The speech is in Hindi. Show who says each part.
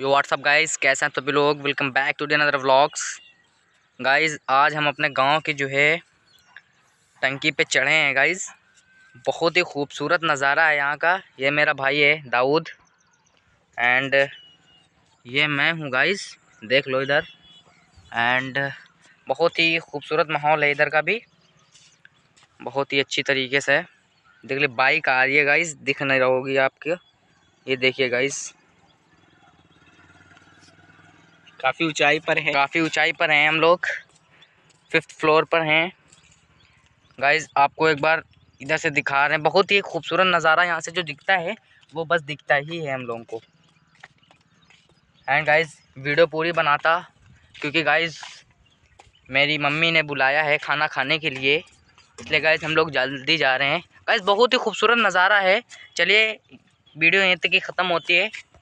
Speaker 1: यो व्हाट्सअप गाइस कैसे हैं सभी लोग welcome back to day another vlogs guys आज हम अपने गांव की जो है टंकी पे चढ़े हैं गाइस बहुत ही खूबसूरत नज़ारा है यहाँ का ये मेरा भाई है दाऊद एंड ये मैं हूँ गाइस देख लो इधर एंड बहुत ही खूबसूरत माहौल है इधर का भी बहुत ही अच्छी तरीके से देख ली बाइक आ रही है गाइस दिख नहीं रहोगी आपके ये देखिए गाइज़ काफ़ी ऊंचाई पर है काफ़ी ऊंचाई पर हैं हम लोग फिफ्थ फ्लोर पर हैं गाइज आपको एक बार इधर से दिखा रहे हैं बहुत ही खूबसूरत नज़ारा यहाँ से जो दिखता है वो बस दिखता ही है हम लोगों को एंड गाइज वीडियो पूरी बनाता क्योंकि गाइज मेरी मम्मी ने बुलाया है खाना खाने के लिए इसलिए गाइज हम लोग जल्दी जा रहे हैं गाइज बहुत ही खूबसूरत नज़ारा है चलिए वीडियो यहीं तक ही ख़त्म होती है